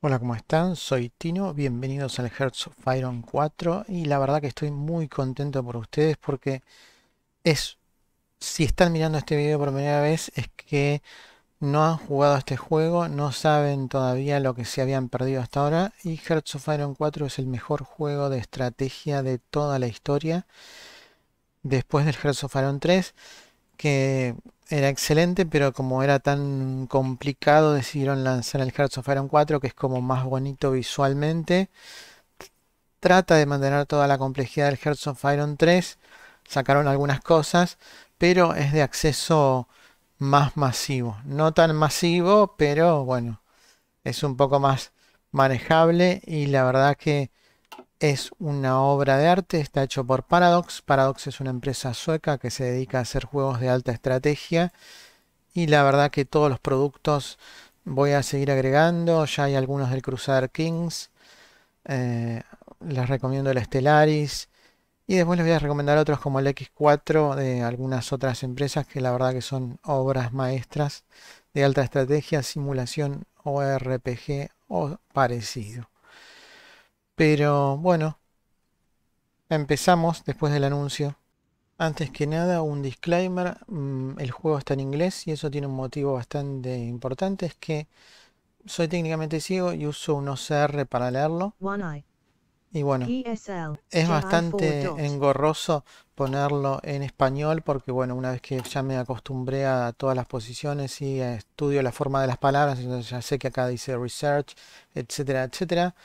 Hola, ¿cómo están? Soy Tino, bienvenidos al Hearts of Iron 4 y la verdad que estoy muy contento por ustedes porque es, si están mirando este video por primera vez, es que no han jugado este juego, no saben todavía lo que se habían perdido hasta ahora y Hearts of Iron 4 es el mejor juego de estrategia de toda la historia después del Hearts of Iron 3 que era excelente, pero como era tan complicado, decidieron lanzar el Hearts of Iron 4, que es como más bonito visualmente. Trata de mantener toda la complejidad del Hearts of Iron 3. Sacaron algunas cosas, pero es de acceso más masivo. No tan masivo, pero bueno, es un poco más manejable y la verdad que es una obra de arte, está hecho por Paradox. Paradox es una empresa sueca que se dedica a hacer juegos de alta estrategia. Y la verdad que todos los productos voy a seguir agregando. Ya hay algunos del Crusader Kings. Eh, les recomiendo el Stellaris. Y después les voy a recomendar otros como el X4 de algunas otras empresas que la verdad que son obras maestras de alta estrategia, simulación o RPG o parecido. Pero bueno, empezamos después del anuncio. Antes que nada, un disclaimer, mm, el juego está en inglés y eso tiene un motivo bastante importante, es que soy técnicamente ciego y uso un OCR para leerlo. Y bueno, e es bastante engorroso ponerlo en español porque bueno, una vez que ya me acostumbré a todas las posiciones y estudio la forma de las palabras, entonces ya sé que acá dice research, etcétera, etcétera.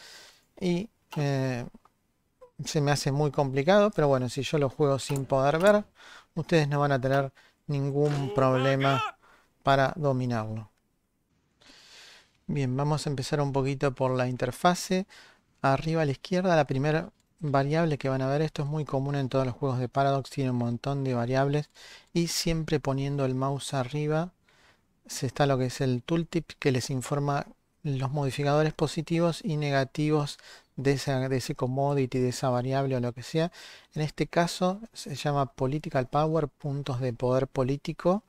Y eh, se me hace muy complicado, pero bueno, si yo lo juego sin poder ver, ustedes no van a tener ningún problema para dominarlo. Bien, vamos a empezar un poquito por la interfase. Arriba a la izquierda, la primera variable que van a ver, esto es muy común en todos los juegos de Paradox, tiene un montón de variables y siempre poniendo el mouse arriba se está lo que es el tooltip que les informa los modificadores positivos y negativos de, ese commodity, de esa variable o lo que sea. En este caso se llama political power, puntos de poder político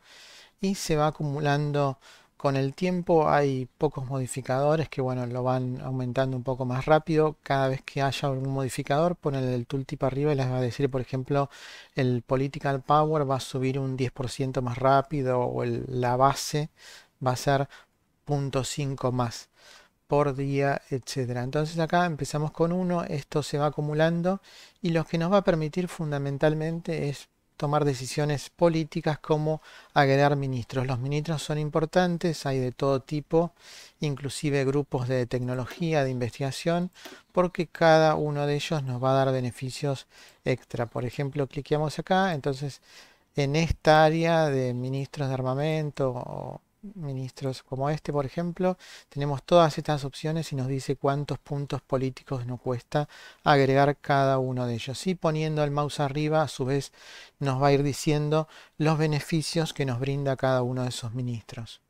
y se va acumulando con el tiempo. Hay pocos modificadores que bueno, lo van aumentando un poco más rápido. Cada vez que haya algún modificador, ponen el tooltip arriba y les va a decir, por ejemplo, el political power va a subir un 10% más rápido o la base va a ser 0.5 más por día, etcétera. Entonces acá empezamos con uno, esto se va acumulando y lo que nos va a permitir fundamentalmente es tomar decisiones políticas como agregar ministros. Los ministros son importantes, hay de todo tipo, inclusive grupos de tecnología, de investigación, porque cada uno de ellos nos va a dar beneficios extra. Por ejemplo, cliqueamos acá, entonces en esta área de ministros de armamento o ministros como este, por ejemplo, tenemos todas estas opciones y nos dice cuántos puntos políticos nos cuesta agregar cada uno de ellos. Y poniendo el mouse arriba, a su vez, nos va a ir diciendo los beneficios que nos brinda cada uno de esos ministros.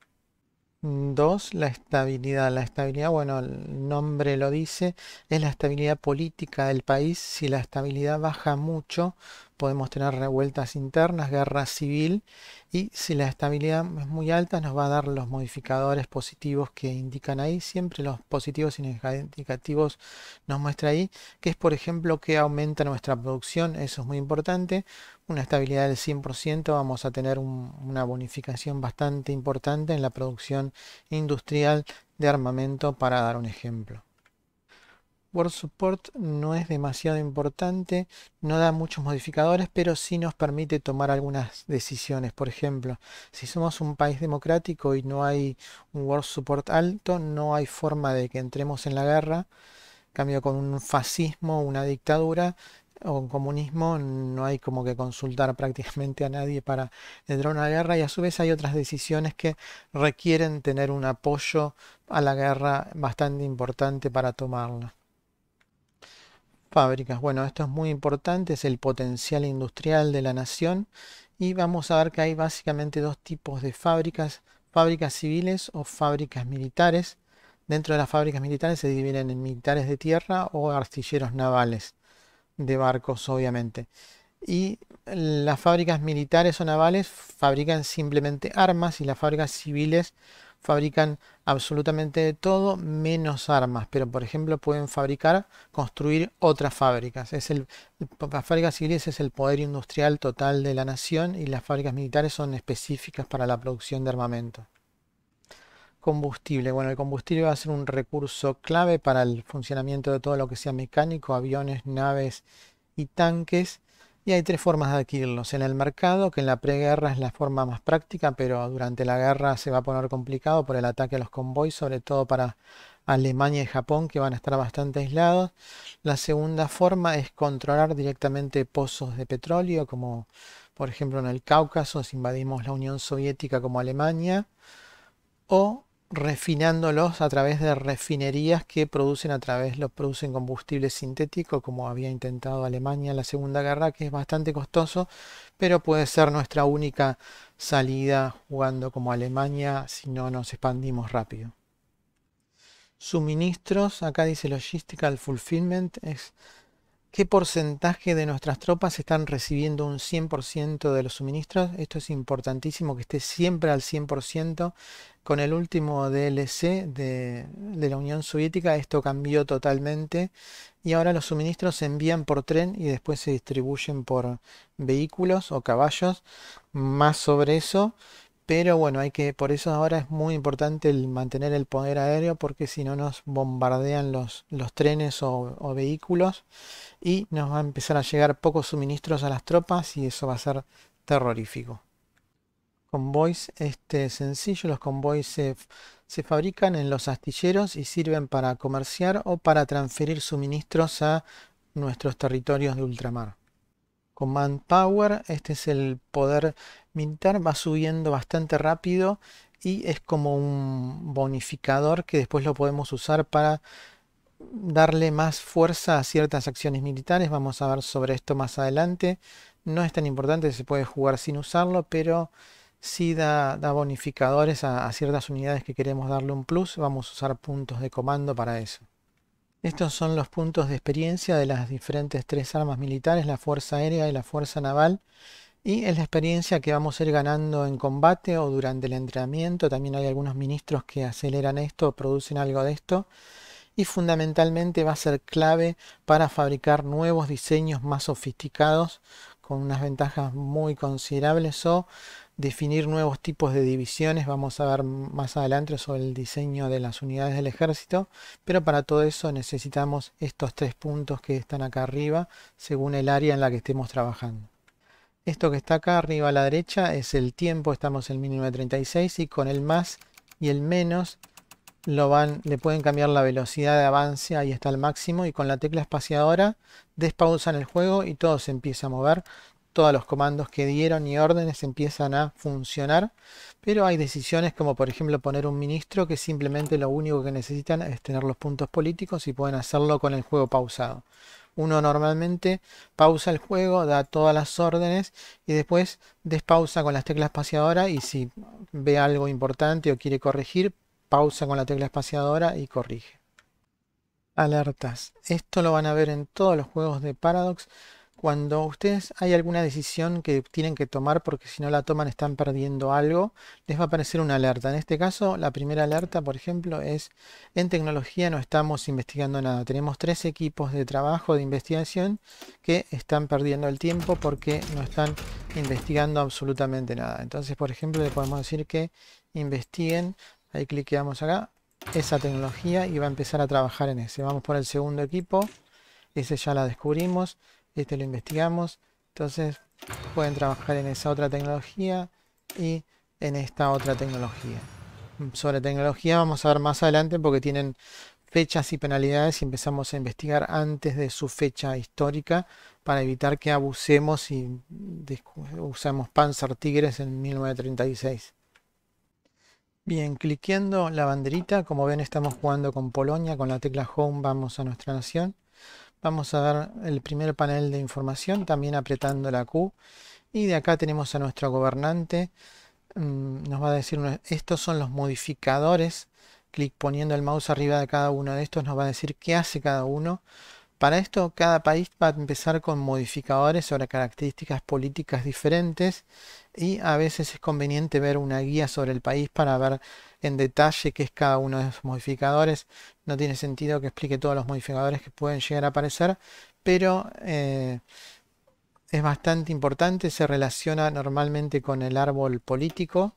Dos, La estabilidad. La estabilidad, bueno, el nombre lo dice, es la estabilidad política del país. Si la estabilidad baja mucho, podemos tener revueltas internas, guerra civil y si la estabilidad es muy alta nos va a dar los modificadores positivos que indican ahí, siempre los positivos y negativos nos muestra ahí, que es por ejemplo que aumenta nuestra producción, eso es muy importante, una estabilidad del 100% vamos a tener una bonificación bastante importante en la producción industrial de armamento para dar un ejemplo. World Support no es demasiado importante, no da muchos modificadores, pero sí nos permite tomar algunas decisiones. Por ejemplo, si somos un país democrático y no hay un Word Support alto, no hay forma de que entremos en la guerra. cambio, con un fascismo, una dictadura o un comunismo, no hay como que consultar prácticamente a nadie para entrar en una guerra. Y a su vez hay otras decisiones que requieren tener un apoyo a la guerra bastante importante para tomarla fábricas. Bueno, esto es muy importante, es el potencial industrial de la nación y vamos a ver que hay básicamente dos tipos de fábricas, fábricas civiles o fábricas militares. Dentro de las fábricas militares se dividen en militares de tierra o artilleros navales, de barcos obviamente. Y las fábricas militares o navales fabrican simplemente armas y las fábricas civiles fabrican absolutamente de todo menos armas, pero por ejemplo pueden fabricar, construir otras fábricas. Es el, las fábricas civiles es el poder industrial total de la nación y las fábricas militares son específicas para la producción de armamento. Combustible. Bueno, el combustible va a ser un recurso clave para el funcionamiento de todo lo que sea mecánico, aviones, naves y tanques. Y hay tres formas de adquirirlos. En el mercado, que en la preguerra es la forma más práctica, pero durante la guerra se va a poner complicado por el ataque a los convoys, sobre todo para Alemania y Japón, que van a estar bastante aislados. La segunda forma es controlar directamente pozos de petróleo, como por ejemplo en el Cáucaso, si invadimos la Unión Soviética como Alemania. O refinándolos a través de refinerías que producen a través, los producen combustible sintético, como había intentado Alemania en la Segunda Guerra, que es bastante costoso, pero puede ser nuestra única salida jugando como Alemania si no nos expandimos rápido. Suministros, acá dice logistical fulfillment, es ¿Qué porcentaje de nuestras tropas están recibiendo un 100% de los suministros? Esto es importantísimo que esté siempre al 100%. Con el último DLC de, la Unión Soviética esto cambió totalmente y ahora los suministros se envían por tren y después se distribuyen por vehículos o caballos. Más sobre eso pero bueno, hay que, por eso ahora es muy importante el mantener el poder aéreo porque si no nos bombardean los, trenes o, vehículos y nos va a empezar a llegar pocos suministros a las tropas y eso va a ser terrorífico convoys este sencillo. Los convoys se, fabrican en los astilleros y sirven para comerciar o para transferir suministros a nuestros territorios de ultramar. Command Power, Este es el poder militar, va subiendo bastante rápido y es como un bonificador que después lo podemos usar para darle más fuerza a ciertas acciones militares. Vamos a ver sobre esto más adelante. No es tan importante, se puede jugar sin usarlo, pero sí da, bonificadores a ciertas unidades que queremos darle un plus. Vamos a usar puntos de comando para eso. Estos son los puntos de experiencia de las diferentes tres armas militares, la Fuerza Aérea y la Fuerza Naval. Y es la experiencia que vamos a ir ganando en combate o durante el entrenamiento. También hay algunos ministros que aceleran esto, producen algo de esto. Y fundamentalmente va a ser clave para fabricar nuevos diseños más sofisticados con unas ventajas muy considerables o definir nuevos tipos de divisiones, vamos a ver más adelante sobre el diseño de las unidades del ejército, pero para todo eso necesitamos estos tres puntos que están acá arriba según el área en la que estemos trabajando. Esto que está acá arriba a la derecha es el tiempo, estamos en 36 y con el más y el menos lo van, le pueden cambiar la velocidad de avance, ahí está el máximo, y con la tecla espaciadora despausan el juego y todo se empieza a mover todos los comandos que dieron y órdenes empiezan a funcionar, pero hay decisiones como por ejemplo poner un ministro que simplemente lo único que necesitan es tener los puntos políticos y pueden hacerlo con el juego pausado. Uno normalmente pausa el juego, da todas las órdenes y después despausa con las teclas espaciadora y si ve algo importante o quiere corregir, pausa con la tecla espaciadora y corrige. Alertas. Esto lo van a ver en todos los juegos de Paradox cuando ustedes hay alguna decisión que tienen que tomar porque si no la toman están perdiendo algo, les va a aparecer una alerta. En este caso, la primera alerta, por ejemplo, es en tecnología no estamos investigando nada. Tenemos tres equipos de trabajo de investigación que están perdiendo el tiempo porque no están investigando absolutamente nada. Entonces, por ejemplo, le podemos decir que investiguen, ahí cliqueamos acá, esa tecnología y va a empezar a trabajar en ese. Vamos por el segundo equipo, ese ya la descubrimos este lo investigamos. Entonces pueden trabajar en esa otra tecnología y en esta otra tecnología. Mm, sobre tecnología vamos a ver más adelante porque tienen fechas y penalidades y empezamos a investigar antes de su fecha histórica para evitar que abusemos y usemos Panzer Tigres en 1936. Bien, cliqueando la banderita, como ven estamos jugando con Polonia, con la tecla Home vamos a nuestra nación. Vamos a ver el primer panel de información, también apretando la Q. Y de acá tenemos a nuestro gobernante. Mm, nos va a decir, estos son los modificadores. Clic poniendo el mouse arriba de cada uno de estos nos va a decir qué hace cada uno. Para esto, cada país va a empezar con modificadores sobre características políticas diferentes y a veces es conveniente ver una guía sobre el país para ver en detalle qué es cada uno de esos modificadores no tiene sentido que explique todos los modificadores que pueden llegar a aparecer, pero eh, es bastante importante, se relaciona normalmente con el árbol político,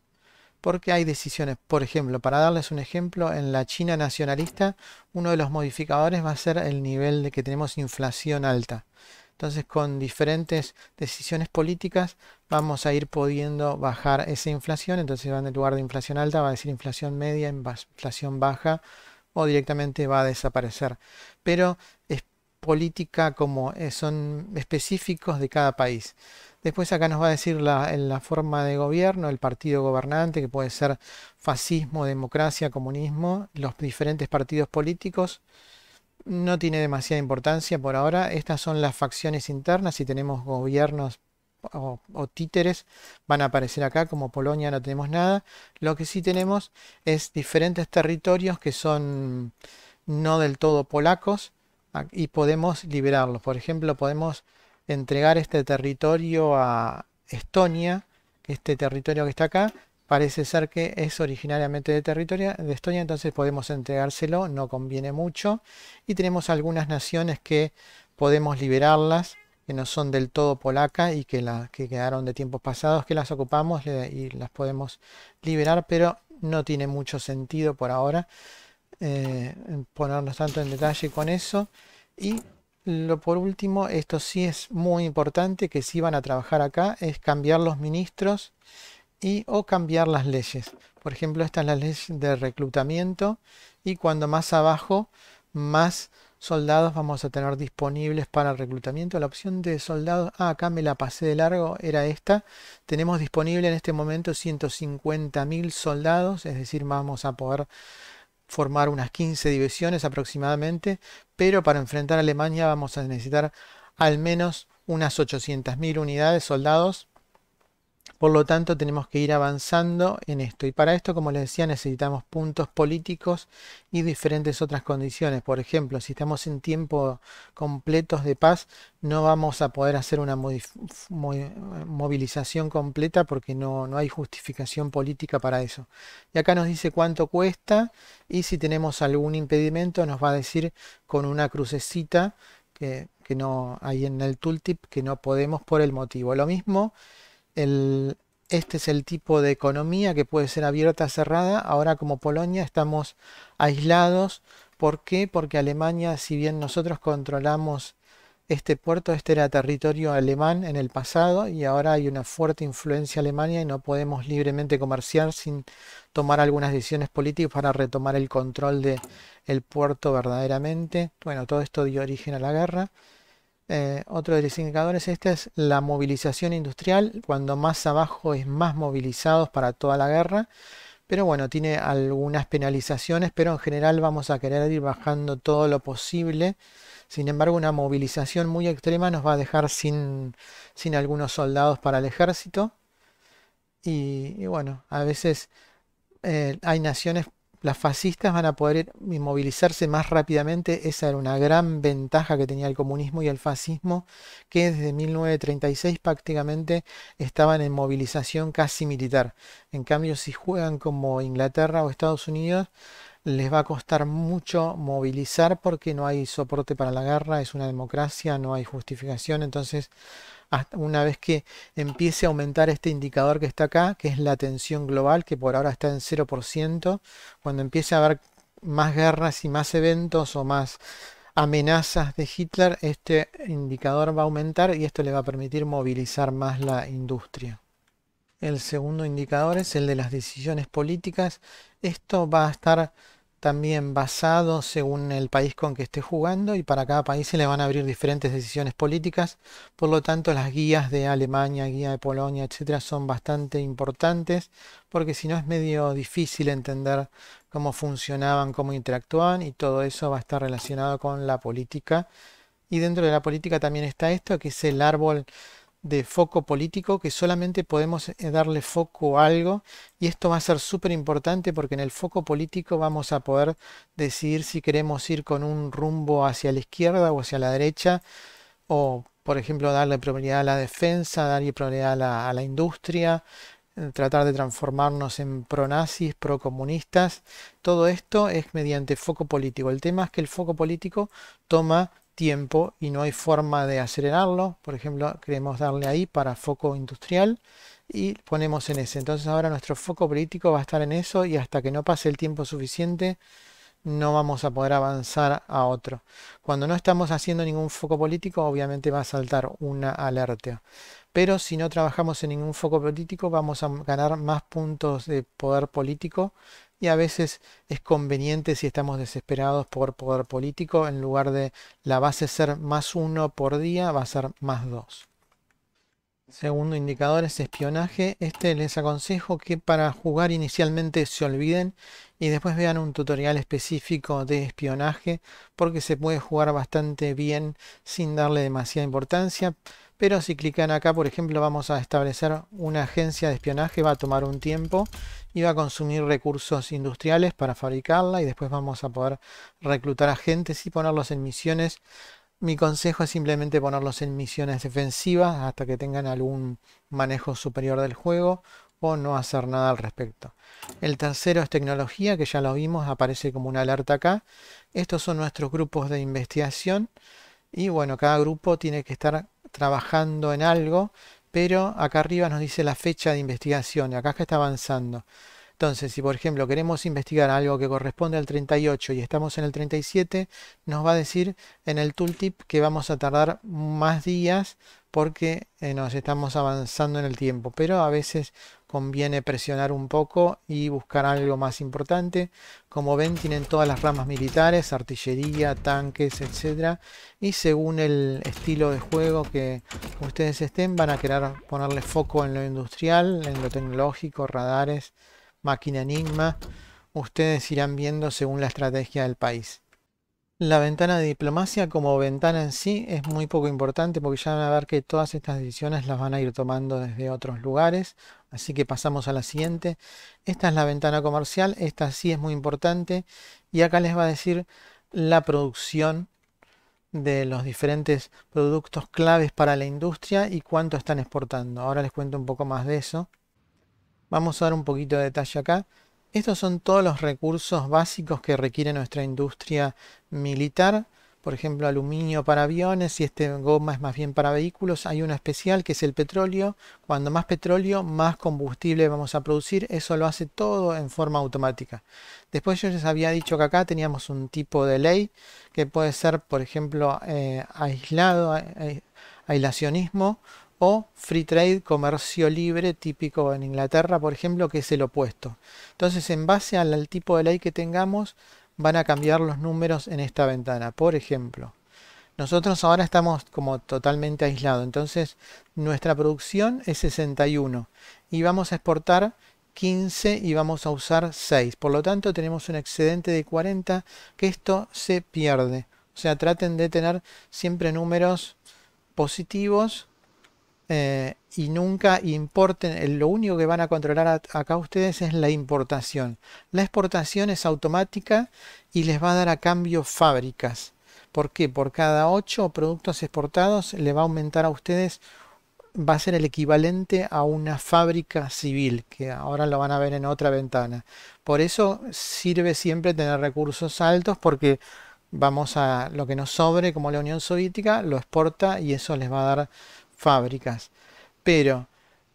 porque hay decisiones. Por ejemplo, para darles un ejemplo, en la China nacionalista, uno de los modificadores va a ser el nivel de que tenemos inflación alta. Entonces, con diferentes decisiones políticas, vamos a ir pudiendo bajar esa inflación. Entonces, van en lugar de inflación alta, va a decir inflación media, inflación baja, o directamente va a desaparecer. Pero es política como eh, son específicos de cada país. Después acá nos va a decir la, la forma de gobierno, el partido gobernante, que puede ser fascismo, democracia, comunismo, los diferentes partidos políticos no tiene demasiada importancia por ahora. Estas son las facciones internas. Si tenemos gobiernos o, títeres van a aparecer acá, como Polonia no tenemos nada. Lo que sí tenemos es diferentes territorios que son no del todo polacos ah, y podemos liberarlos. Por ejemplo, podemos entregar este territorio a Estonia, este territorio que está acá. Parece ser que es originariamente de territorio de Estonia, entonces podemos entregárselo, no conviene mucho. Y tenemos algunas naciones que podemos liberarlas que no son del todo polaca y que, que quedaron de tiempos pasados, que las ocupamos y las podemos liberar, pero no tiene mucho sentido por ahora eh, ponernos tanto en detalle con eso. Y lo por último, esto sí es muy importante, que si van a trabajar acá, es cambiar los ministros y o cambiar las leyes. Por ejemplo, esta es la ley de reclutamiento y cuando más abajo, más soldados vamos a tener disponibles para el reclutamiento. La opción de soldados, ah, acá me la pasé de largo, era esta. Tenemos disponible en este momento 150.000 soldados, es decir, vamos a poder formar unas 15 divisiones aproximadamente, pero para enfrentar a Alemania vamos a necesitar al menos unas 800.000 unidades soldados por lo tanto, tenemos que ir avanzando en esto. Y para esto, como les decía, necesitamos puntos políticos y diferentes otras condiciones. Por ejemplo, si estamos en tiempo completos de paz, no vamos a poder hacer una eh, movilización completa porque no, hay justificación política para eso. Y acá nos dice cuánto cuesta y si tenemos algún impedimento nos va a decir con una crucecita que, que no hay en el tooltip que no podemos por el motivo. Lo mismo este es el tipo de economía que puede ser abierta, o cerrada. Ahora como Polonia estamos aislados. ¿Por qué? Porque Alemania, si bien nosotros controlamos este puerto, este era territorio alemán en el pasado y ahora hay una fuerte influencia alemana y no podemos libremente comerciar sin tomar algunas decisiones políticas para retomar el control del puerto verdaderamente. Bueno, todo esto dio origen a la guerra. Eh, otro de los indicadores este es la movilización industrial, cuando más abajo es más movilizados para toda la guerra, pero bueno, tiene algunas penalizaciones, pero en general vamos a querer ir bajando todo lo posible. Sin embargo, una movilización muy extrema nos va a dejar sin, algunos soldados para el ejército. Y, bueno, a veces eh, hay naciones las fascistas van a poder movilizarse más rápidamente. Esa era una gran ventaja que tenía el comunismo y el fascismo, que desde 1936 prácticamente estaban en movilización casi militar. En cambio, si juegan como Inglaterra o Estados Unidos, les va a costar mucho movilizar porque no hay soporte para la guerra, es una democracia, no hay justificación, entonces una vez que empiece a aumentar este indicador que está acá, que es la tensión global, que por ahora está en 0%, cuando empiece a haber más guerras y más eventos o más amenazas de Hitler, este indicador va a aumentar y esto le va a permitir movilizar más la industria. El segundo indicador es el de las decisiones políticas. Esto va a estar también basado según el país con que esté jugando y para cada país se le van a abrir diferentes decisiones políticas. Por lo tanto, las guías de Alemania, guía de Polonia, etcétera, son bastante importantes porque si no es medio difícil entender cómo funcionaban, cómo interactuaban y todo eso va a estar relacionado con la política. Y dentro de la política también está esto, que es el árbol de foco político que solamente podemos eh, darle foco a algo y esto va a ser súper importante porque en el foco político vamos a poder decidir si queremos ir con un rumbo hacia la izquierda o hacia la derecha o por ejemplo darle prioridad a la defensa, darle prioridad a la, industria, eh, tratar de transformarnos en pro-nazis, pro-comunistas, Todo esto es mediante foco político. El tema es que el foco político toma tiempo y no hay forma de acelerarlo. Por ejemplo, queremos darle ahí para foco industrial y ponemos en ese. Entonces ahora nuestro foco político va a estar en eso y hasta que no pase el tiempo suficiente no vamos a poder avanzar a otro. Cuando no estamos haciendo ningún foco político, obviamente va a saltar una alerta. Pero si no trabajamos en ningún foco político, vamos a ganar más puntos de poder político y a veces es conveniente si estamos desesperados por poder político, en lugar de la base ser más uno por día, va a ser más dos. Segundo indicador es espionaje. Este les aconsejo que para jugar inicialmente se olviden y después vean un tutorial específico de espionaje porque se puede jugar bastante bien sin darle demasiada importancia. Pero si clican acá, por ejemplo, vamos a establecer una agencia de espionaje, va a tomar un tiempo Iba a consumir recursos industriales para fabricarla y después vamos a poder reclutar agentes y ponerlos en misiones. Mi consejo es simplemente ponerlos en misiones defensivas hasta que tengan algún manejo superior del juego o no hacer nada al respecto. El tercero es tecnología, que ya lo vimos, aparece como una alerta acá. Estos son nuestros grupos de investigación y bueno, cada grupo tiene que estar trabajando en algo pero acá arriba nos dice la fecha de investigación, y acá está avanzando. Entonces, si por ejemplo queremos investigar algo que corresponde al 38 y estamos en el 37, nos va a decir en el tooltip que vamos a tardar más días porque eh, nos estamos avanzando en el tiempo. Pero a veces conviene presionar un poco y buscar algo más importante. Como ven tienen todas las ramas militares, artillería, tanques, etc. Y según el estilo de juego que ustedes estén van a querer ponerle foco en lo industrial, en lo tecnológico, radares, máquina enigma. Ustedes irán viendo según la estrategia del país. La ventana de diplomacia como ventana en sí es muy poco importante porque ya van a ver que todas estas decisiones las van a ir tomando desde otros lugares. Así que pasamos a la siguiente. Esta es la ventana comercial, esta sí es muy importante. Y acá les va a decir la producción de los diferentes productos claves para la industria y cuánto están exportando. Ahora les cuento un poco más de eso. Vamos a dar un poquito de detalle acá. Estos son todos los recursos básicos que requiere nuestra industria militar. Por ejemplo, aluminio para aviones y este goma es más bien para vehículos. Hay una especial que es el petróleo. Cuando más petróleo, más combustible vamos a producir. Eso lo hace todo en forma automática. Después yo les había dicho que acá teníamos un tipo de ley que puede ser, por ejemplo, eh, aislado, eh, aislacionismo o free trade, comercio libre, típico en Inglaterra, por ejemplo, que es el opuesto. Entonces, en base al, tipo de ley que tengamos, van a cambiar los números en esta ventana. Por ejemplo, nosotros ahora estamos como totalmente aislados, entonces nuestra producción es 61 y vamos a exportar 15 y vamos a usar 6. Por lo tanto, tenemos un excedente de 40 que esto se pierde. O sea, traten de tener siempre números positivos eh, y nunca importen, eh, lo único que van a controlar acá ustedes es la importación. La exportación es automática y les va a dar a cambio fábricas. ¿Por qué? Por cada ocho productos exportados le va a aumentar a ustedes, va a ser el equivalente a una fábrica civil, que ahora lo van a ver en otra ventana. Por eso sirve siempre tener recursos altos porque vamos a lo que nos sobre como la Unión Soviética lo exporta y eso les va a dar fábricas. Pero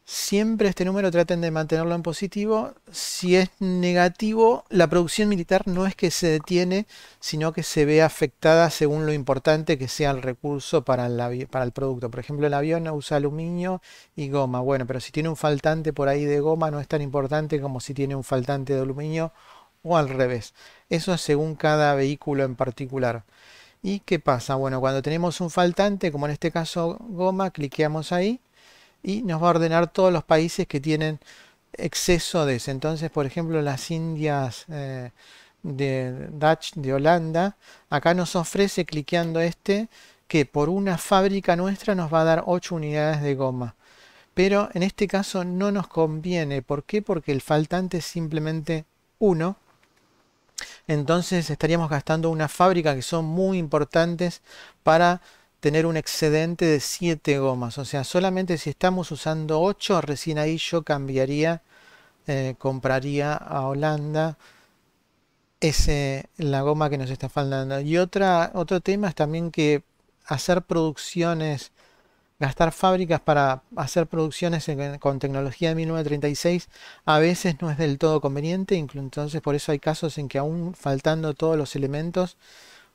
siempre este número traten de mantenerlo en positivo. Si es negativo, la producción militar no es que se detiene, sino que se ve afectada según lo importante que sea el recurso para el, para el producto. Por ejemplo, el avión usa aluminio y goma. Bueno, pero si tiene un faltante por ahí de goma no es tan importante como si tiene un faltante de aluminio o al revés. Eso es según cada vehículo en particular. ¿Y qué pasa? Bueno, cuando tenemos un faltante, como en este caso goma, cliqueamos ahí y nos va a ordenar todos los países que tienen exceso de ese. Entonces, por ejemplo, las Indias eh, de Dutch de Holanda, acá nos ofrece cliqueando este que por una fábrica nuestra nos va a dar 8 unidades de goma. Pero en este caso no nos conviene. ¿Por qué? Porque el faltante es simplemente 1 entonces estaríamos gastando una fábrica que son muy importantes para tener un excedente de 7 gomas. O sea, solamente si estamos usando 8, recién ahí yo cambiaría, eh, compraría a Holanda ese, la goma que nos está faltando. Y otra, otro tema es también que hacer producciones Gastar fábricas para hacer producciones con tecnología de 1936 a veces no es del todo conveniente, entonces por eso hay casos en que aún faltando todos los elementos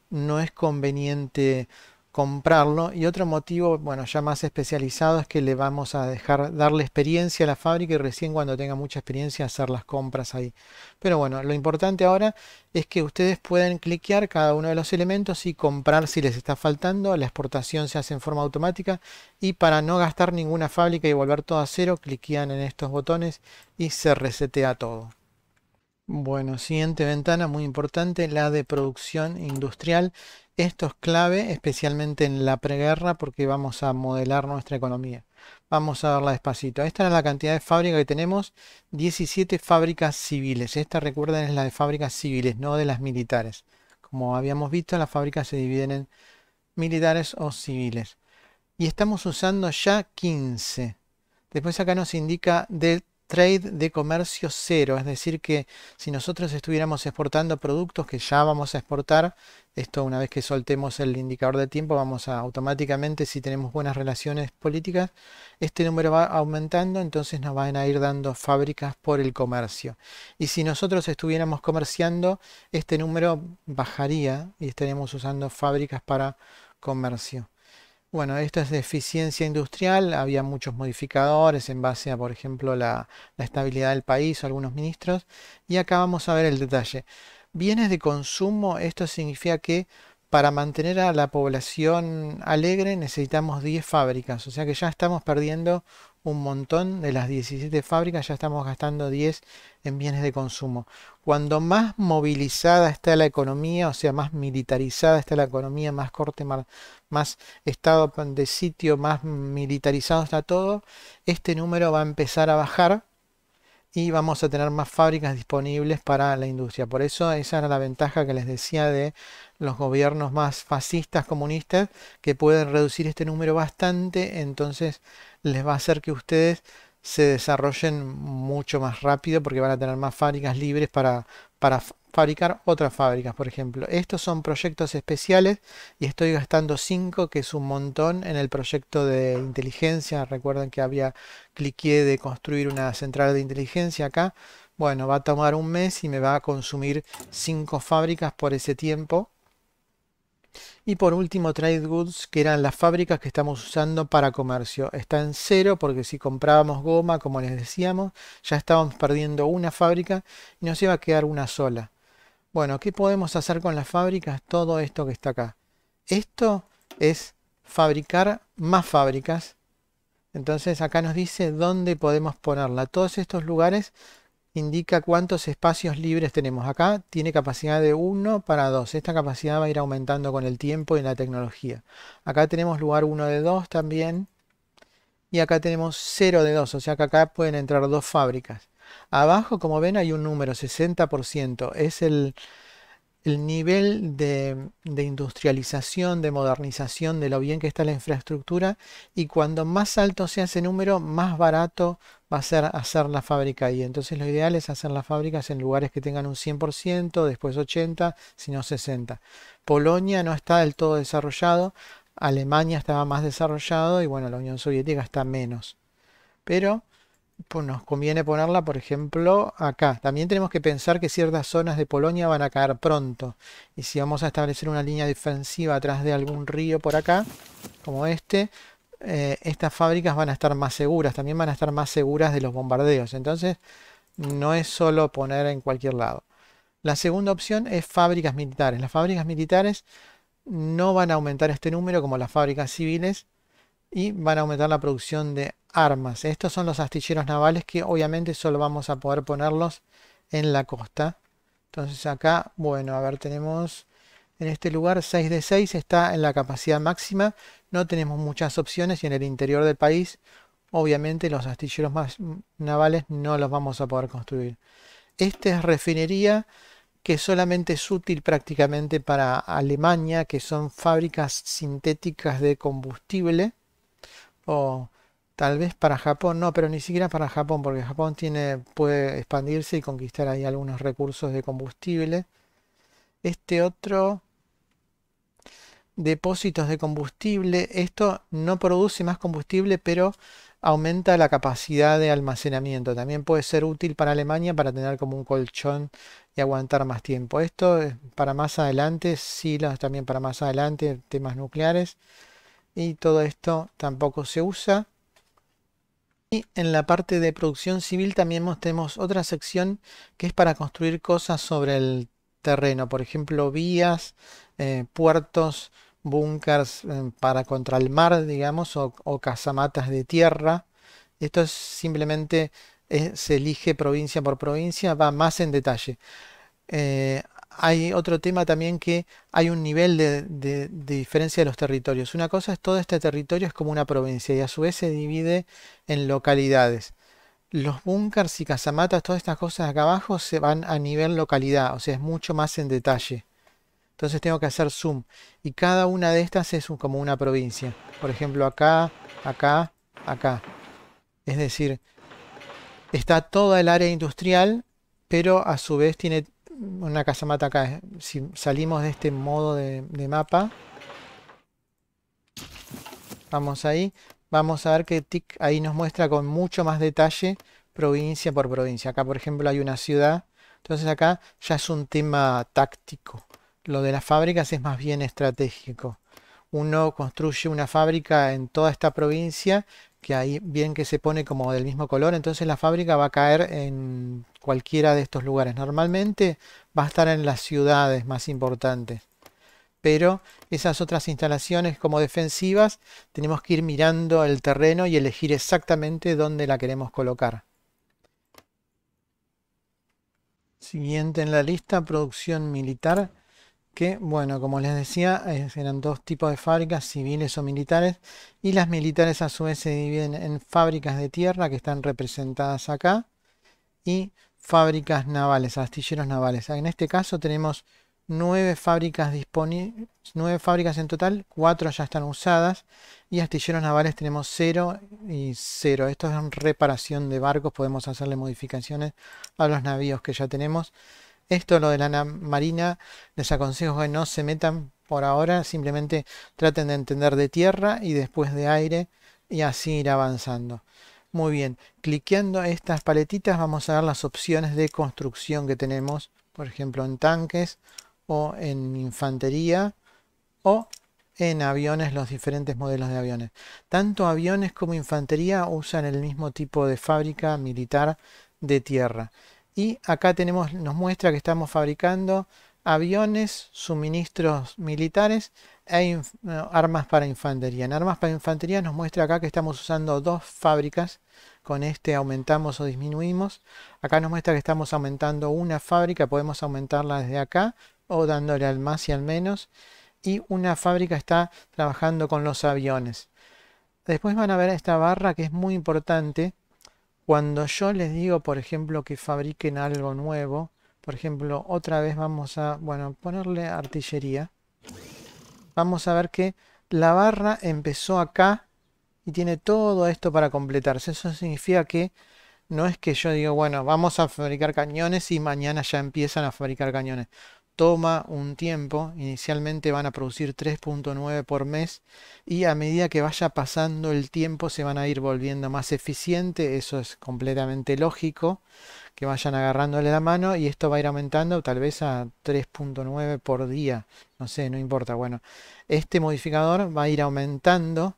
no es conveniente comprarlo. Y otro motivo, bueno, ya más especializado es que le vamos a dejar darle experiencia a la fábrica y recién cuando tenga mucha experiencia hacer las compras ahí. Pero bueno, lo importante ahora es que ustedes pueden cliquear cada uno de los elementos y comprar si les está faltando. La exportación se hace en forma automática y para no gastar ninguna fábrica y volver todo a cero, cliquean en estos botones y se resetea todo. Bueno, siguiente ventana muy importante, la de producción industrial esto es clave, especialmente en la preguerra, porque vamos a modelar nuestra economía. Vamos a verla despacito. Esta es la cantidad de fábrica que tenemos, 17 fábricas civiles. Esta, recuerden, es la de fábricas civiles, no de las militares. Como habíamos visto, las fábricas se dividen en militares o civiles. Y estamos usando ya 15. Después acá nos indica de trade de comercio cero, es decir, que si nosotros estuviéramos exportando productos que ya vamos a exportar, esto una vez que soltemos el indicador de tiempo, vamos a automáticamente, si tenemos buenas relaciones políticas, este número va aumentando, entonces nos van a ir dando fábricas por el comercio. Y si nosotros estuviéramos comerciando, este número bajaría y estaremos usando fábricas para comercio. Bueno, esto es de eficiencia industrial. Había muchos modificadores en base a, por ejemplo, la, la estabilidad del país o algunos ministros. Y acá vamos a ver el detalle. Bienes de consumo, esto significa que para mantener a la población alegre necesitamos 10 fábricas, o sea que ya estamos perdiendo un montón. De las 17 fábricas ya estamos gastando 10 en bienes de consumo. Cuando más movilizada está la economía, o sea, más militarizada está la economía, más corte, más, estado de sitio, más militarizado está todo, este número va a empezar a bajar y vamos a tener más fábricas disponibles para la industria. Por eso esa era la ventaja que les decía de los gobiernos más fascistas comunistas que pueden reducir este número bastante, entonces les va a hacer que ustedes se desarrollen mucho más rápido porque van a tener más fábricas libres para, para fabricar otras fábricas, por ejemplo. Estos son proyectos especiales y estoy gastando 5, que es un montón, en el proyecto de inteligencia. Recuerden que había cliqué de construir una central de inteligencia acá. Bueno, va a tomar un mes y me va a consumir 5 fábricas por ese tiempo. Y por último, trade goods, que eran las fábricas que estamos usando para comercio. Está en cero porque si comprábamos goma, como les decíamos, ya estábamos perdiendo una fábrica y nos iba a quedar una sola. Bueno, ¿qué podemos hacer con las fábricas? Todo esto que está acá. Esto es fabricar más fábricas. Entonces acá nos dice dónde podemos ponerla. Todos estos lugares indica cuántos espacios libres tenemos. Acá tiene capacidad de 1 para 2. Esta capacidad va a ir aumentando con el tiempo y la tecnología. Acá tenemos lugar 1 de 2 también. Y acá tenemos 0 de 2, o sea que acá pueden entrar dos fábricas. Abajo, como ven, hay un número, 60%. Es el, nivel de, industrialización, de modernización, de lo bien que está la infraestructura. Y cuando más alto sea ese número, más barato va a ser hacer la fábrica ahí. Entonces lo ideal es hacer las fábricas en lugares que tengan un 100%, después 80%, sino 60%. Polonia no está del todo desarrollado. Alemania estaba más desarrollado y bueno, la Unión Soviética está menos. Pero pues nos conviene ponerla, por ejemplo, acá. También tenemos que pensar que ciertas zonas de Polonia van a caer pronto. Y si vamos a establecer una línea defensiva atrás de algún río por acá, como este, eh, estas fábricas van a estar más seguras. También van a estar más seguras de los bombardeos. Entonces, no es solo poner en cualquier lado. La segunda opción es fábricas militares. Las fábricas militares no van a aumentar este número como las fábricas civiles y van a aumentar la producción de armas. Estos son los astilleros navales que obviamente solo vamos a poder ponerlos en la costa. Entonces acá, bueno, a ver, tenemos en este lugar 6 de 6, está en la capacidad máxima. No tenemos muchas opciones y en el interior del país, obviamente los astilleros más navales no los vamos a poder construir. Esta es refinería que solamente es útil prácticamente para Alemania, que son fábricas sintéticas de combustible o tal vez para Japón, no, pero ni siquiera para Japón, porque Japón puede expandirse y conquistar ahí algunos recursos de combustible. Este otro, depósitos de combustible, esto no produce más combustible, pero aumenta la capacidad de almacenamiento. También puede ser útil para Alemania para tener como un colchón y aguantar más tiempo. Esto eh, para más adelante, sí, también para más adelante, temas nucleares y todo esto tampoco se usa. Y en la parte de producción civil también tenemos otra sección que es para construir cosas sobre el terreno, por ejemplo vías, eh, puertos, búnkers eh, para contra el mar, digamos, o, cazamatas casamatas de tierra. Esto es simplemente eh, se elige provincia por provincia, va más en detalle hay otro tema también que hay un nivel de, diferencia de los territorios. Una cosa es todo este territorio es como una provincia y a su vez se divide en localidades. Los búnkers y casamatas, todas estas cosas acá abajo se van a nivel localidad, o sea, es mucho más en detalle. Entonces tengo que hacer zoom y cada una de estas es como una provincia. Por ejemplo, acá, acá, acá. Es decir, está toda el área industrial, pero a su vez tiene una mata acá. ¿eh? Si salimos de este modo de, de mapa, vamos ahí, vamos a ver que TIC ahí nos muestra con mucho más detalle provincia por provincia. Acá, por ejemplo, hay una ciudad. Entonces acá ya es un tema táctico. Lo de las fábricas es más bien estratégico. Uno construye una fábrica en toda esta provincia, que ahí bien que se pone como del mismo color, entonces la fábrica va a caer en cualquiera de estos lugares. Normalmente va a estar en las ciudades más importantes. Pero esas otras instalaciones como defensivas tenemos que ir mirando el terreno y elegir exactamente dónde la queremos colocar. Siguiente en la lista, producción militar, que bueno, como les decía, eran dos tipos de fábricas, civiles o militares, y las militares a su vez se dividen en fábricas de tierra que están representadas acá y fábricas navales, astilleros navales. Ah, en este caso tenemos nueve fábricas disponibles, nueve fábricas en total, cuatro ya están usadas y astilleros navales tenemos cero y cero Esto es reparación de barcos, podemos hacerle modificaciones a los navíos que ya tenemos. Esto lo de la marina, les aconsejo que no se metan por ahora, simplemente traten de entender de tierra y después de aire y así ir avanzando. Muy bien, cliqueando estas paletitas vamos a ver las opciones de construcción que tenemos, por ejemplo en tanques o en infantería o en aviones, los diferentes modelos de aviones. Tanto aviones como infantería usan el mismo tipo de fábrica militar de tierra. Y acá tenemos, nos muestra que estamos fabricando aviones, suministros militares e armas para infantería. En armas para infantería nos muestra acá que estamos usando dos fábricas. Con este aumentamos o disminuimos. Acá nos muestra que estamos aumentando una fábrica. Podemos aumentarla desde acá o dándole al más y al menos. Y una fábrica está trabajando con los aviones. Después van a ver esta barra que es muy importante. Cuando yo les digo, por ejemplo, que fabriquen algo nuevo. Por ejemplo, otra vez vamos a bueno, ponerle artillería vamos a ver que la barra empezó acá y tiene todo esto para completarse. Eso significa que no es que yo diga, bueno, vamos a fabricar cañones y mañana ya empiezan a fabricar cañones toma un tiempo, inicialmente van a producir 3.9 por mes y a medida que vaya pasando el tiempo se van a ir volviendo más eficientes, eso es completamente lógico, que vayan agarrándole la mano y esto va a ir aumentando tal vez a 3.9 por día, no sé, no importa, bueno, este modificador va a ir aumentando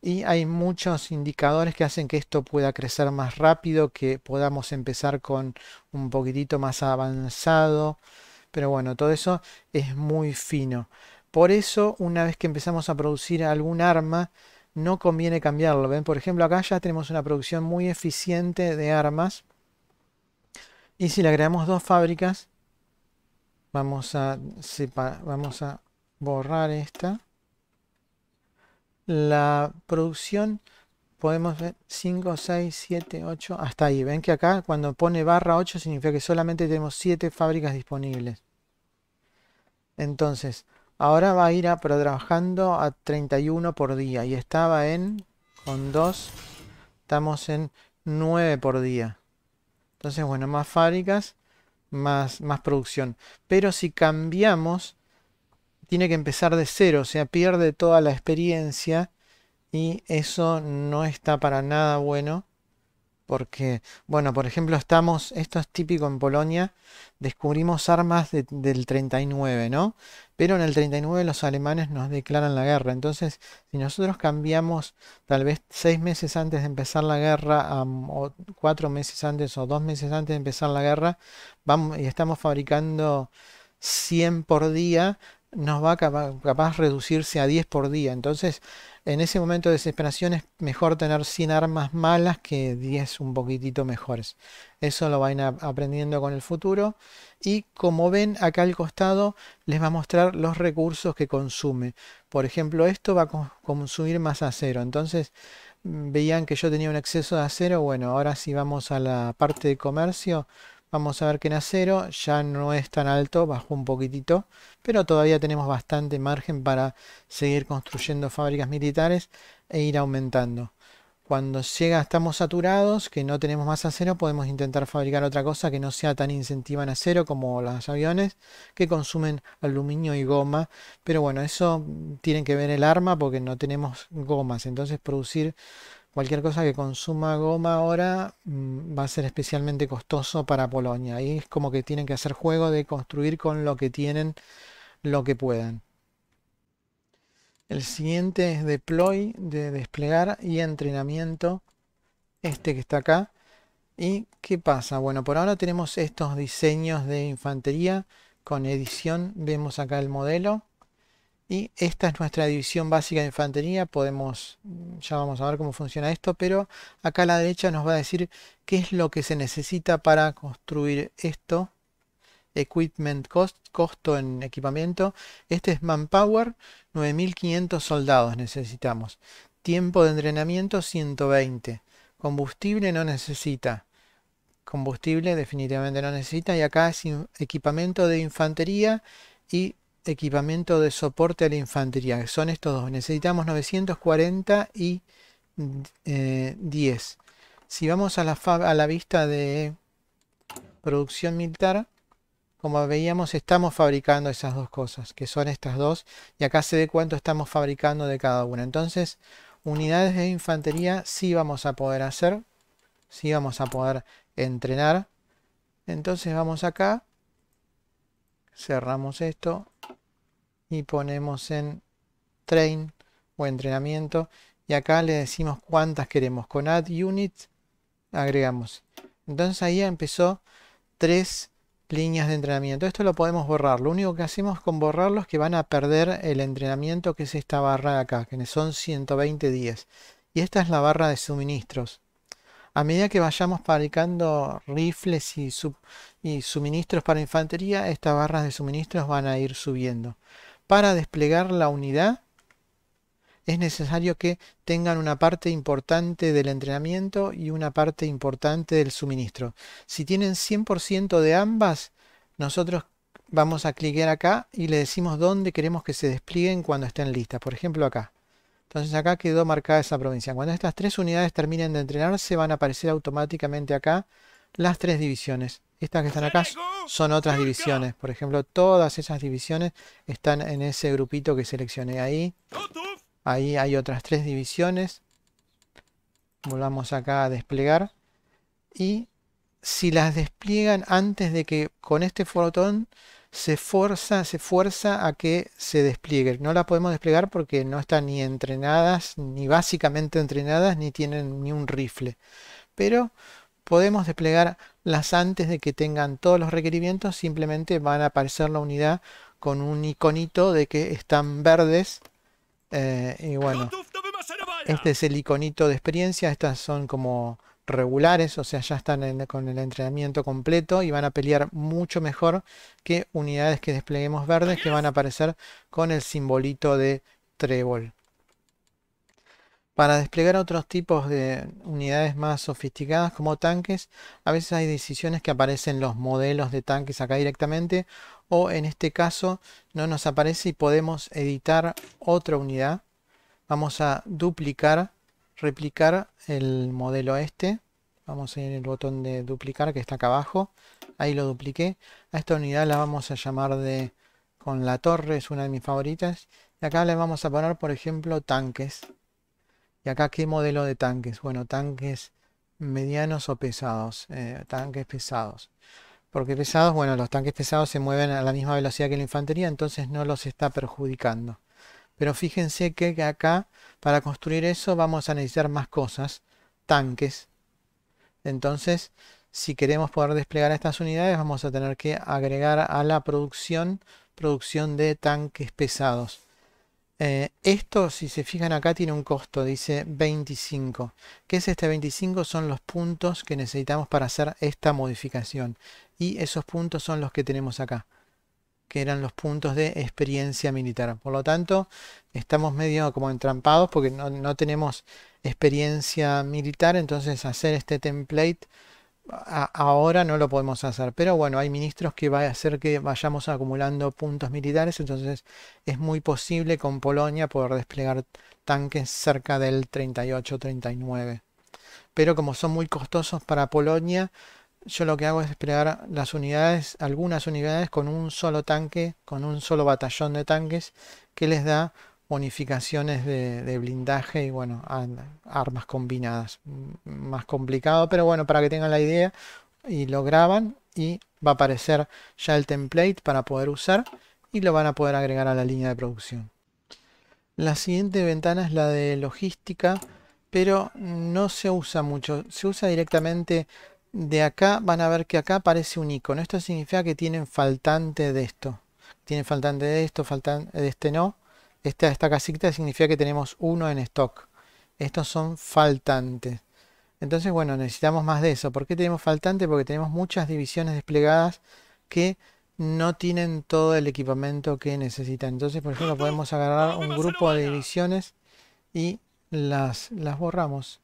y hay muchos indicadores que hacen que esto pueda crecer más rápido, que podamos empezar con un poquitito más avanzado, pero bueno, todo eso es muy fino. Por eso, una vez que empezamos a producir algún arma, no conviene cambiarlo. ¿Ven? Por ejemplo, acá ya tenemos una producción muy eficiente de armas. Y si le agregamos dos fábricas, vamos a, vamos a borrar esta. La producción, podemos ver 5, 6, 7, 8, hasta ahí. Ven que acá cuando pone barra 8 significa que solamente tenemos 7 fábricas disponibles. Entonces, ahora va a ir a, trabajando a 31 por día. Y estaba en, con 2, estamos en 9 por día. Entonces, bueno, más fábricas, más, más producción. Pero si cambiamos, tiene que empezar de cero. O sea, pierde toda la experiencia. Y eso no está para nada bueno porque, bueno, por ejemplo, estamos, esto es típico en Polonia, descubrimos armas del 39, ¿no? Pero en el 39 los alemanes nos declaran la guerra. Entonces, si nosotros cambiamos tal vez seis meses antes de empezar la guerra, o cuatro meses antes o dos meses antes de empezar la guerra, vamos y estamos fabricando 100 por día, nos va a capaz, reducirse a 10 por día. Entonces, en ese momento de desesperación es mejor tener 100 armas malas que 10 un poquitito mejores. Eso lo van aprendiendo con el futuro. Y como ven acá al costado, les va a mostrar los recursos que consume. Por ejemplo, esto va a consumir más acero. Entonces, mm, veían que yo tenía un exceso de acero. Bueno, ahora si vamos a la parte de comercio, Vamos a ver que en acero ya no es tan alto, bajó un poquitito, pero todavía tenemos bastante margen para seguir construyendo fábricas militares e ir aumentando. Cuando llega, estamos saturados, que no tenemos más acero, podemos intentar fabricar otra cosa que no sea tan incentiva en acero como los aviones, que consumen aluminio y goma. Pero bueno, eso tiene que ver el arma porque no tenemos gomas. Entonces producir Cualquier cosa que consuma goma ahora mm, va a ser especialmente costoso para Polonia. Ahí es como que tienen que hacer juego de construir con lo que tienen, lo que puedan. El siguiente es deploy, de desplegar y entrenamiento. Este que está acá. ¿Y qué pasa? Bueno, por ahora tenemos estos diseños de infantería con edición. Vemos acá el modelo. Y esta es nuestra división básica de infantería. Podemos, ya vamos a ver cómo funciona esto, pero acá a la derecha nos va a decir qué es lo que se necesita para construir esto. Equipment cost, costo en equipamiento. Este es manpower, 9500 soldados necesitamos. Tiempo de entrenamiento, 120. Combustible no necesita. Combustible definitivamente no necesita. Y acá es equipamiento de infantería y equipamiento de soporte a la infantería, que son estos dos. Necesitamos 940 y 10. Eh, si vamos a la, a la vista de producción militar, como veíamos, estamos fabricando esas dos cosas, que son estas dos, y acá se ve cuánto estamos fabricando de cada una. Entonces, unidades de infantería si vamos a poder hacer, sí vamos a poder entrenar. Entonces vamos acá, cerramos esto, y ponemos en train o entrenamiento y acá le decimos cuántas queremos con add unit agregamos entonces ahí empezó tres líneas de entrenamiento esto lo podemos borrar lo único que hacemos con borrarlo es que van a perder el entrenamiento que es esta barra de acá que son 120 días y esta es la barra de suministros a medida que vayamos fabricando rifles y, y suministros para infantería estas barras de suministros van a ir subiendo para desplegar la unidad es necesario que tengan una parte importante del entrenamiento y una parte importante del suministro. Si tienen 100% de ambas, nosotros vamos a clicar acá y le decimos dónde queremos que se desplieguen cuando estén listas. Por ejemplo, acá. Entonces acá quedó marcada esa provincia. Cuando estas tres unidades terminen de entrenarse, van a aparecer automáticamente acá las tres divisiones. Estas que están acá son otras divisiones. Por ejemplo, todas esas divisiones están en ese grupito que seleccioné ahí. Ahí hay otras tres divisiones. Volvamos acá a desplegar. Y si las despliegan antes de que con este fotón se fuerza, se fuerza a que se despliegue. No la podemos desplegar porque no están ni entrenadas, ni básicamente entrenadas, ni tienen ni un rifle. Pero podemos desplegar las antes de que tengan todos los requerimientos, simplemente van a aparecer la unidad con un iconito de que están verdes. Eh, y bueno, este es el iconito de experiencia, estas son como regulares, o sea, ya están con el entrenamiento completo y van a pelear mucho mejor que unidades que despleguemos verdes que van a aparecer con el simbolito de trébol. Para desplegar otros tipos de unidades más sofisticadas como tanques, a veces hay decisiones que aparecen los modelos de tanques acá directamente o en este caso no nos aparece y podemos editar otra unidad. Vamos a duplicar, replicar el modelo este. Vamos a ir en el botón de duplicar que está acá abajo. Ahí lo dupliqué. A esta unidad la vamos a llamar de con la torre, es una de mis favoritas. Y acá le vamos a poner, por ejemplo, tanques. Y acá, ¿qué modelo de tanques? Bueno, tanques medianos o pesados, eh, tanques pesados. Porque pesados, bueno, los tanques pesados se mueven a la misma velocidad que la infantería, entonces no los está perjudicando. Pero fíjense que acá, para construir eso, vamos a necesitar más cosas, tanques. Entonces, si queremos poder desplegar estas unidades, vamos a tener que agregar a la producción, producción de tanques pesados. Eh, esto, si se fijan acá, tiene un costo, dice 25. ¿Qué es este 25? Son los puntos que necesitamos para hacer esta modificación. Y esos puntos son los que tenemos acá, que eran los puntos de experiencia militar. Por lo tanto, estamos medio como entrampados porque no tenemos experiencia militar, entonces hacer este template ahora no lo podemos hacer. Pero bueno, hay ministros que va a hacer que vayamos acumulando puntos militares, entonces es muy posible con Polonia poder desplegar tanques cerca del 38-39. Pero como son muy costosos para Polonia, yo lo que hago es desplegar las unidades, algunas unidades con un solo tanque, con un solo batallón de tanques, que les da bonificaciones de, blindaje y bueno, armas combinadas. Más complicado, pero bueno, para que tengan la idea y lo graban y va a aparecer ya el template para poder usar y lo van a poder agregar a la línea de producción. La siguiente ventana es la de logística, pero no se usa mucho. Se usa directamente de acá. Van a ver que acá aparece un icono. Esto significa que tienen faltante de esto. Tienen faltante de esto, faltante de este no. Esta, casita significa que tenemos uno en stock. Estos son faltantes. Entonces, bueno, necesitamos más de eso. ¿Por qué tenemos faltante? Porque tenemos muchas divisiones desplegadas que no tienen todo el equipamiento que necesitan. Entonces, por ejemplo, podemos agarrar un grupo de divisiones y las, las borramos.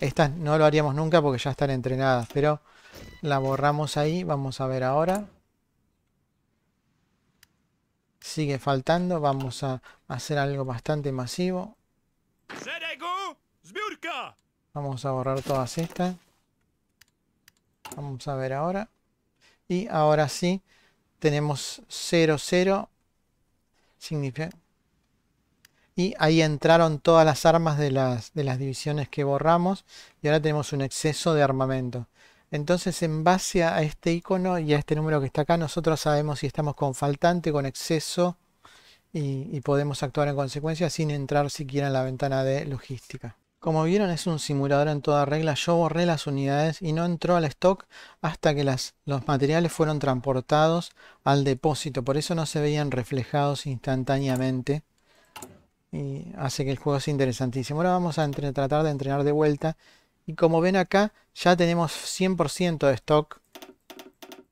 Estas no lo haríamos nunca porque ya están entrenadas, pero la borramos ahí. Vamos a ver ahora sigue faltando. Vamos a hacer algo bastante masivo. Vamos a borrar todas estas. Vamos a ver ahora. Y ahora sí, tenemos 0, 0. Significa... Y ahí entraron todas las armas de las, de las divisiones que borramos. Y ahora tenemos un exceso de armamento. Entonces, en base a este icono y a este número que está acá, nosotros sabemos si estamos con faltante, con exceso y, podemos actuar en consecuencia sin entrar siquiera en la ventana de logística. Como vieron es un simulador en toda regla, yo borré las unidades y no entró al stock hasta que los materiales fueron transportados al depósito, por eso no se veían reflejados instantáneamente y hace que el juego sea interesantísimo. Ahora vamos a tratar de entrenar de vuelta y como ven acá, ya tenemos 100% de stock.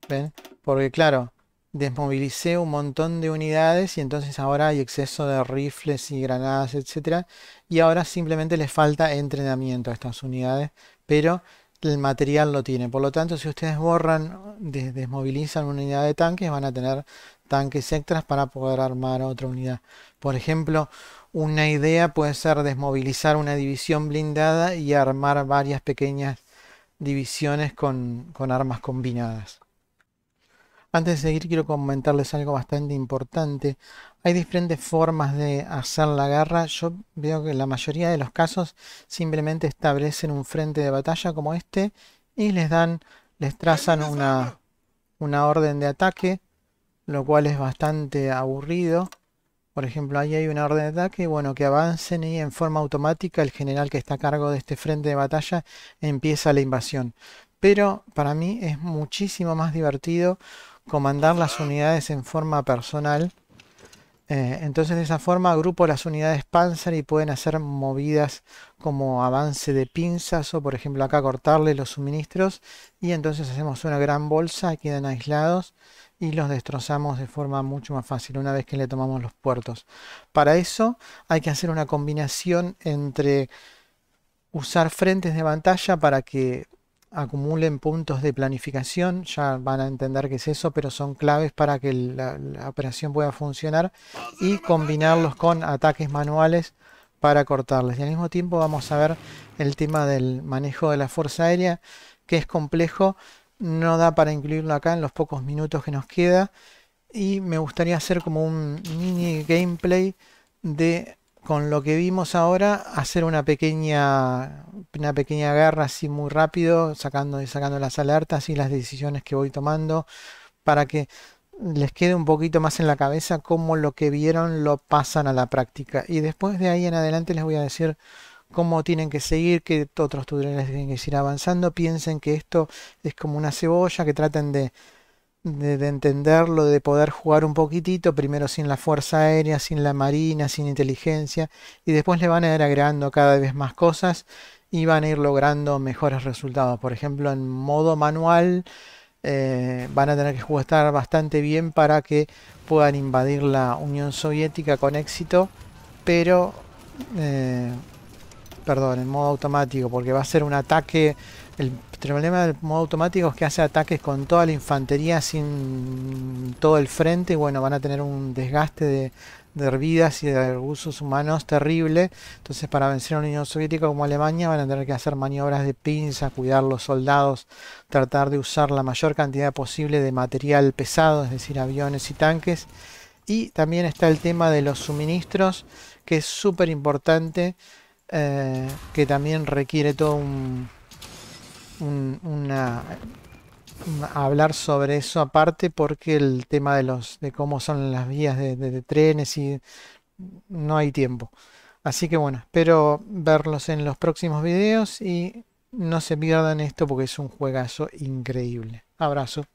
¿Ven? Porque claro, desmovilicé un montón de unidades y entonces ahora hay exceso de rifles y granadas, etc. Y ahora simplemente les falta entrenamiento a estas unidades, pero el material lo tiene. Por lo tanto, si ustedes borran, desmovilizan una unidad de tanques, van a tener tanques extras para poder armar otra unidad. Por ejemplo, una idea puede ser desmovilizar una división blindada y armar varias pequeñas divisiones con, armas combinadas. Antes de seguir quiero comentarles algo bastante importante. Hay diferentes formas de hacer la guerra. Yo veo que en la mayoría de los casos simplemente establecen un frente de batalla como este y les dan, les trazan una orden de ataque, lo cual es bastante aburrido. Por ejemplo, ahí hay una orden de ataque, bueno, que avancen y en forma automática el general que está a cargo de este frente de batalla empieza la invasión. Pero para mí es muchísimo más divertido comandar las unidades en forma personal. Eh, entonces de esa forma agrupo las unidades panzer y pueden hacer movidas como avance de pinzas o por ejemplo acá cortarle los suministros y entonces hacemos una gran bolsa, quedan aislados y los destrozamos de forma mucho más fácil una vez que le tomamos los puertos. Para eso hay que hacer una combinación entre usar frentes de pantalla para que acumulen puntos de planificación, ya van a entender qué es eso, pero son claves para que la, operación pueda funcionar y combinarlos con ataques manuales para cortarles. Y al mismo tiempo vamos a ver el tema del manejo de la fuerza aérea, que es complejo no da para incluirlo acá en los pocos minutos que nos queda y me gustaría hacer como un mini gameplay de con lo que vimos ahora hacer una pequeña una pequeña guerra así muy rápido sacando y sacando las alertas y las decisiones que voy tomando para que les quede un poquito más en la cabeza cómo lo que vieron lo pasan a la práctica y después de ahí en adelante les voy a decir cómo tienen que seguir, qué otros tutoriales tienen que ir avanzando. Piensen que esto es como una cebolla, que traten de, de, entenderlo, de poder jugar un poquitito, primero sin la Fuerza Aérea, sin la Marina, sin inteligencia, y después le van a ir agregando cada vez más cosas y van a ir logrando mejores resultados. Por ejemplo, en modo manual. Eh, van a tener que jugar bastante bien para que puedan invadir la Unión Soviética con éxito, pero eh, perdón, en modo automático, porque va a ser un ataque. El problema del modo automático es que hace ataques con toda la infantería sin todo el frente y bueno, van a tener un desgaste de, de y de recursos humanos terrible. Entonces, para vencer a un Unión Soviética como Alemania, van a tener que hacer maniobras de pinza, cuidar los soldados, tratar de usar la mayor cantidad posible de material pesado, es decir, aviones y tanques. Y también está el tema de los suministros, que es súper importante eh, que también requiere todo un, hablar sobre eso aparte porque el tema de los de cómo son las vías de, de trenes y no hay tiempo así que bueno espero verlos en los próximos videos y no se pierdan esto porque es un juegazo increíble abrazo